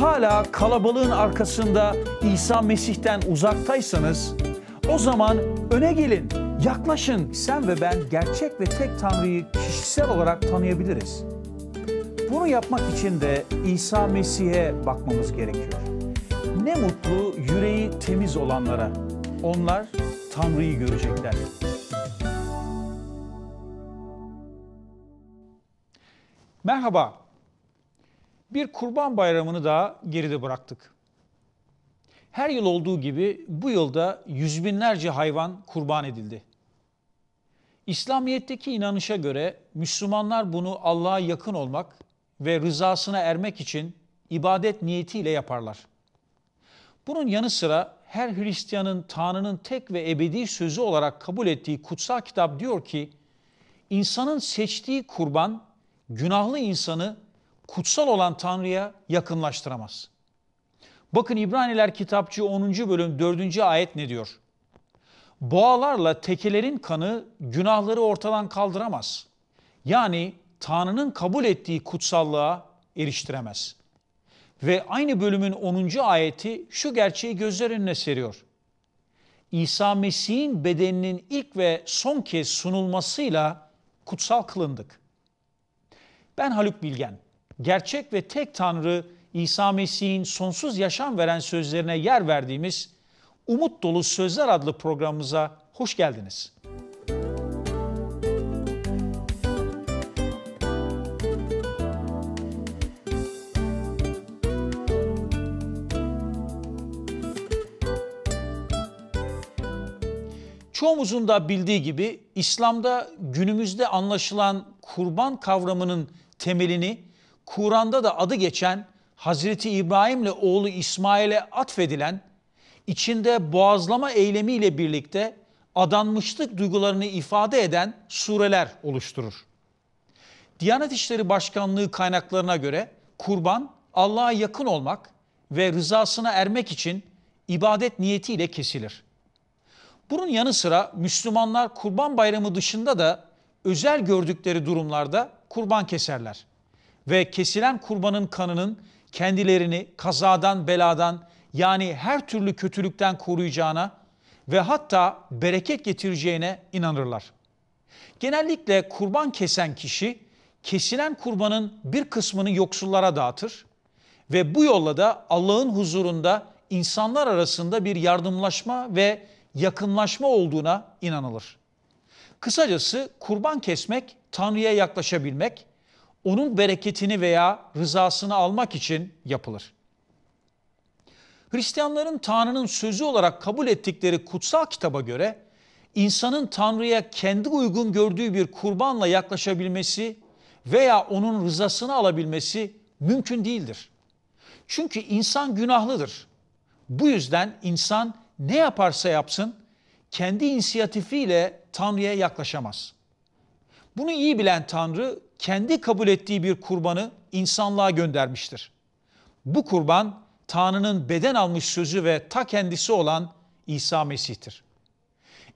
hala kalabalığın arkasında İsa Mesih'ten uzaktaysanız o zaman öne gelin, yaklaşın. Sen ve ben gerçek ve tek Tanrı'yı kişisel olarak tanıyabiliriz. Bunu yapmak için de İsa Mesih'e bakmamız gerekiyor. Ne mutlu yüreği temiz olanlara. Onlar Tanrı'yı görecekler. Merhaba, bir kurban bayramını daha geride bıraktık. Her yıl olduğu gibi bu yılda yüz binlerce hayvan kurban edildi. İslamiyet'teki inanışa göre Müslümanlar bunu Allah'a yakın olmak ve rızasına ermek için ibadet niyetiyle yaparlar. Bunun yanı sıra her Hristiyanın Tanrı'nın tek ve ebedi sözü olarak kabul ettiği kutsal kitap diyor ki, insanın seçtiği kurban günahlı insanı kutsal olan Tanrı'ya yakınlaştıramaz. Bakın İbraniler kitapçı 10. bölüm 4. ayet ne diyor? Boğalarla tekelerin kanı günahları ortadan kaldıramaz. Yani Tanrı'nın kabul ettiği kutsallığa eriştiremez. Ve aynı bölümün 10. ayeti şu gerçeği gözler önüne seriyor. İsa Mesih'in bedeninin ilk ve son kez sunulmasıyla kutsal kılındık. Ben Haluk Bilgen gerçek ve tek Tanrı İsa Mesih'in sonsuz yaşam veren sözlerine yer verdiğimiz Umut Dolu Sözler adlı programımıza hoş geldiniz. Çoğumuzun da bildiği gibi İslam'da günümüzde anlaşılan kurban kavramının temelini Kur'an'da da adı geçen Hazreti İbrahim'le oğlu İsmail'e atfedilen, içinde boğazlama eylemiyle birlikte adanmışlık duygularını ifade eden sureler oluşturur. Diyanet İşleri Başkanlığı kaynaklarına göre kurban Allah'a yakın olmak ve rızasına ermek için ibadet niyetiyle kesilir. Bunun yanı sıra Müslümanlar kurban bayramı dışında da özel gördükleri durumlarda kurban keserler ve kesilen kurbanın kanının kendilerini kazadan, beladan yani her türlü kötülükten koruyacağına ve hatta bereket getireceğine inanırlar. Genellikle kurban kesen kişi kesilen kurbanın bir kısmını yoksullara dağıtır ve bu yolla da Allah'ın huzurunda insanlar arasında bir yardımlaşma ve yakınlaşma olduğuna inanılır. Kısacası kurban kesmek Tanrı'ya yaklaşabilmek onun bereketini veya rızasını almak için yapılır. Hristiyanların Tanrı'nın sözü olarak kabul ettikleri kutsal kitaba göre insanın Tanrı'ya kendi uygun gördüğü bir kurbanla yaklaşabilmesi veya onun rızasını alabilmesi mümkün değildir. Çünkü insan günahlıdır. Bu yüzden insan ne yaparsa yapsın kendi inisiyatifiyle Tanrı'ya yaklaşamaz. Bunu iyi bilen Tanrı kendi kabul ettiği bir kurbanı insanlığa göndermiştir. Bu kurban Tanrı'nın beden almış sözü ve ta kendisi olan İsa Mesih'tir.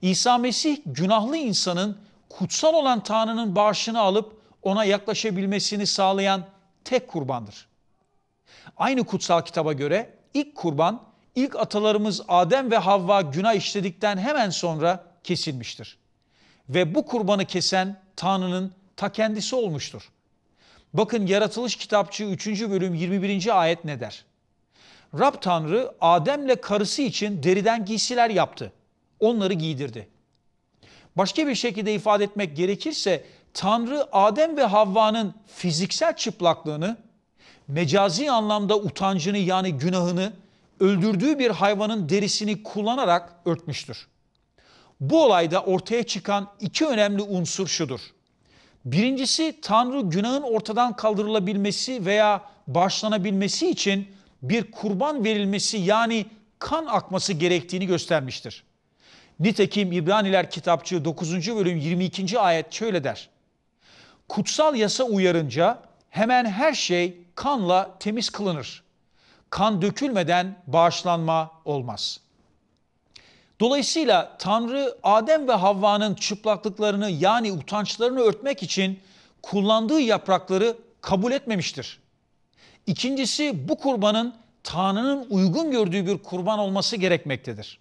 İsa Mesih günahlı insanın kutsal olan Tanrı'nın bağışını alıp ona yaklaşabilmesini sağlayan tek kurbandır. Aynı kutsal kitaba göre ilk kurban ilk atalarımız Adem ve Havva günah işledikten hemen sonra kesilmiştir. Ve bu kurbanı kesen Tanrı'nın ta kendisi olmuştur. Bakın yaratılış kitapçığı 3. bölüm 21. ayet ne der? Rab Tanrı Adem'le karısı için deriden giysiler yaptı. Onları giydirdi. Başka bir şekilde ifade etmek gerekirse Tanrı Adem ve Havva'nın fiziksel çıplaklığını, mecazi anlamda utancını yani günahını öldürdüğü bir hayvanın derisini kullanarak örtmüştür. Bu olayda ortaya çıkan iki önemli unsur şudur. Birincisi Tanrı günahın ortadan kaldırılabilmesi veya başlanabilmesi için bir kurban verilmesi yani kan akması gerektiğini göstermiştir. Nitekim İbraniler kitapçı 9. bölüm 22. ayet şöyle der. Kutsal yasa uyarınca hemen her şey kanla temiz kılınır. Kan dökülmeden bağışlanma olmaz.'' Dolayısıyla Tanrı Adem ve Havva'nın çıplaklıklarını yani utançlarını örtmek için kullandığı yaprakları kabul etmemiştir. İkincisi bu kurbanın Tanrı'nın uygun gördüğü bir kurban olması gerekmektedir.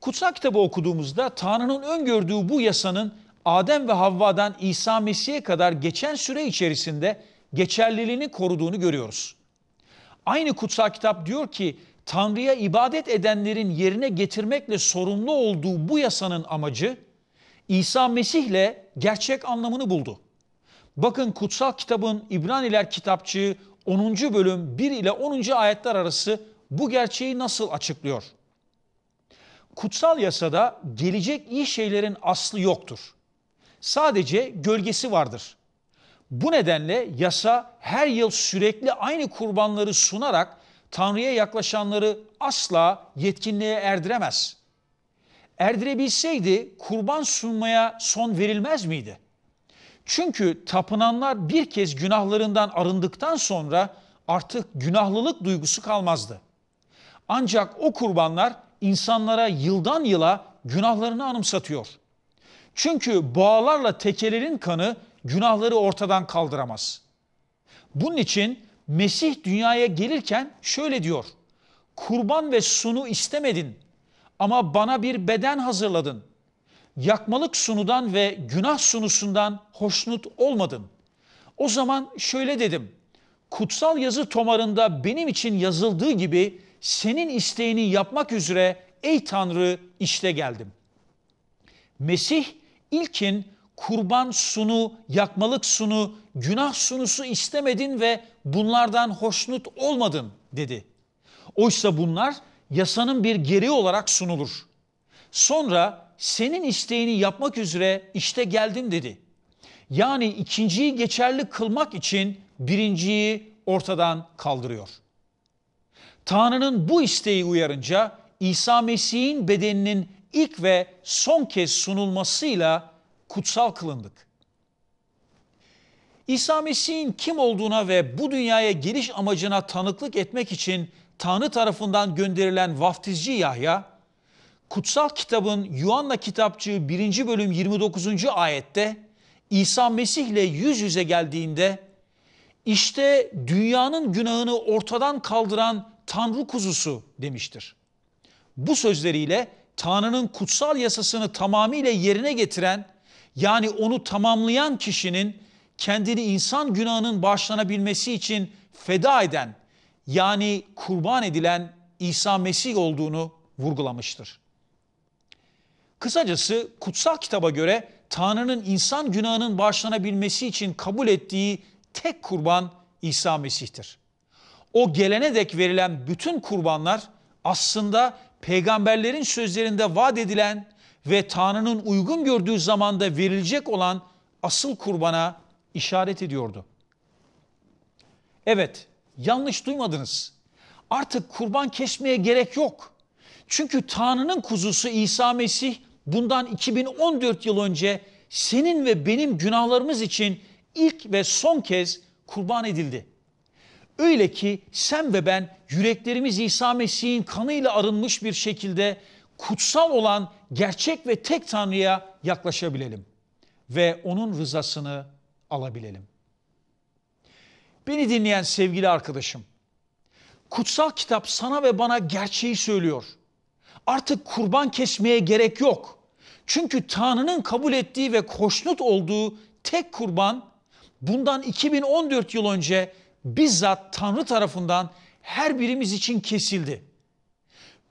Kutsal kitabı okuduğumuzda Tanrı'nın öngördüğü bu yasanın Adem ve Havva'dan İsa Mesih'e kadar geçen süre içerisinde geçerliliğini koruduğunu görüyoruz. Aynı kutsal kitap diyor ki Tanrı'ya ibadet edenlerin yerine getirmekle sorumlu olduğu bu yasanın amacı İsa Mesih ile gerçek anlamını buldu. Bakın kutsal kitabın İbraniler kitapçığı 10. bölüm 1 ile 10. ayetler arası bu gerçeği nasıl açıklıyor? Kutsal yasada gelecek iyi şeylerin aslı yoktur. Sadece gölgesi vardır. Bu nedenle yasa her yıl sürekli aynı kurbanları sunarak Tanrı'ya yaklaşanları asla yetkinliğe erdiremez. Erdirebilseydi kurban sunmaya son verilmez miydi? Çünkü tapınanlar bir kez günahlarından arındıktan sonra artık günahlılık duygusu kalmazdı. Ancak o kurbanlar insanlara yıldan yıla günahlarını anımsatıyor. Çünkü boğalarla tekelerin kanı günahları ortadan kaldıramaz. Bunun için Mesih dünyaya gelirken şöyle diyor. Kurban ve sunu istemedin ama bana bir beden hazırladın. Yakmalık sunudan ve günah sunusundan hoşnut olmadın. O zaman şöyle dedim. Kutsal yazı tomarında benim için yazıldığı gibi senin isteğini yapmak üzere ey Tanrı işte geldim. Mesih ilkin kurban sunu, yakmalık sunu günah sunusu istemedin ve bunlardan hoşnut olmadın dedi. Oysa bunlar yasanın bir gereği olarak sunulur. Sonra senin isteğini yapmak üzere işte geldim dedi. Yani ikinciyi geçerli kılmak için birinciyi ortadan kaldırıyor. Tanrı'nın bu isteği uyarınca İsa Mesih'in bedeninin ilk ve son kez sunulmasıyla kutsal kılındık. İsa Mesih'in kim olduğuna ve bu dünyaya geliş amacına tanıklık etmek için Tanrı tarafından gönderilen vaftizci Yahya, kutsal kitabın Yuhanna kitapçığı 1. bölüm 29. ayette İsa Mesih ile yüz yüze geldiğinde işte dünyanın günahını ortadan kaldıran Tanrı kuzusu demiştir. Bu sözleriyle Tanrı'nın kutsal yasasını tamamıyla yerine getiren yani onu tamamlayan kişinin kendini insan günahının bağışlanabilmesi için feda eden yani kurban edilen İsa Mesih olduğunu vurgulamıştır. Kısacası kutsal kitaba göre Tanrı'nın insan günahının bağışlanabilmesi için kabul ettiği tek kurban İsa Mesih'tir. O gelene dek verilen bütün kurbanlar aslında peygamberlerin sözlerinde vaat edilen ve Tanrı'nın uygun gördüğü zamanda verilecek olan asıl kurbana işaret ediyordu. Evet, yanlış duymadınız. Artık kurban kesmeye gerek yok. Çünkü Tanrı'nın kuzusu İsa Mesih bundan 2014 yıl önce senin ve benim günahlarımız için ilk ve son kez kurban edildi. Öyle ki sen ve ben yüreklerimiz İsa Mesih'in kanıyla arınmış bir şekilde kutsal olan gerçek ve tek Tanrı'ya yaklaşabilelim ve onun rızasını alabilelim. Beni dinleyen sevgili arkadaşım, kutsal kitap sana ve bana gerçeği söylüyor. Artık kurban kesmeye gerek yok. Çünkü Tanrı'nın kabul ettiği ve koşnut olduğu tek kurban bundan 2014 yıl önce bizzat Tanrı tarafından her birimiz için kesildi.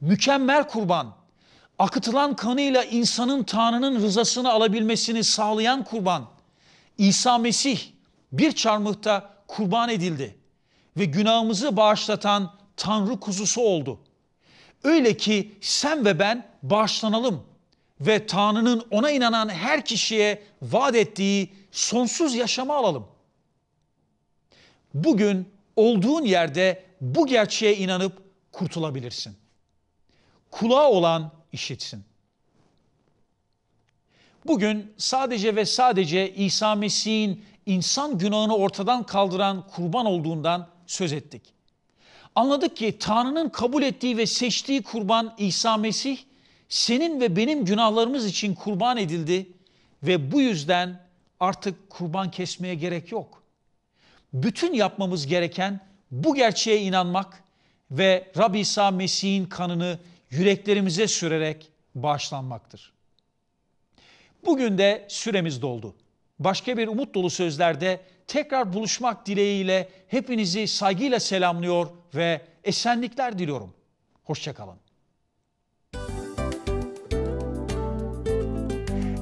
Mükemmel kurban, akıtılan kanıyla insanın Tanrı'nın rızasını alabilmesini sağlayan kurban, İsa Mesih bir çarmıhta kurban edildi ve günahımızı bağışlatan Tanrı kuzusu oldu. Öyle ki sen ve ben bağışlanalım ve Tanrı'nın ona inanan her kişiye vaat ettiği sonsuz yaşama alalım. Bugün olduğun yerde bu gerçeğe inanıp kurtulabilirsin. Kulağı olan işitsin. Bugün sadece ve sadece İsa Mesih'in insan günahını ortadan kaldıran kurban olduğundan söz ettik. Anladık ki Tanrı'nın kabul ettiği ve seçtiği kurban İsa Mesih senin ve benim günahlarımız için kurban edildi ve bu yüzden artık kurban kesmeye gerek yok. Bütün yapmamız gereken bu gerçeğe inanmak ve Rab İsa Mesih'in kanını yüreklerimize sürerek bağışlanmaktır. Bugün de süremiz doldu. Başka bir umut dolu sözlerde tekrar buluşmak dileğiyle hepinizi saygıyla selamlıyor ve esenlikler diliyorum. Hoşçakalın.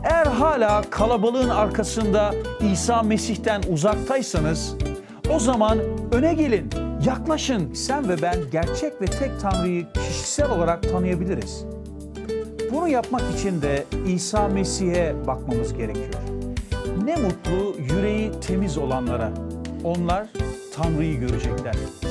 Eğer hala kalabalığın arkasında İsa Mesih'ten uzaktaysanız o zaman öne gelin, yaklaşın. Sen ve ben gerçek ve tek Tanrı'yı kişisel olarak tanıyabiliriz. Bunu yapmak için de İsa Mesih'e bakmamız gerekiyor. Ne mutlu yüreği temiz olanlara. Onlar Tanrı'yı görecekler.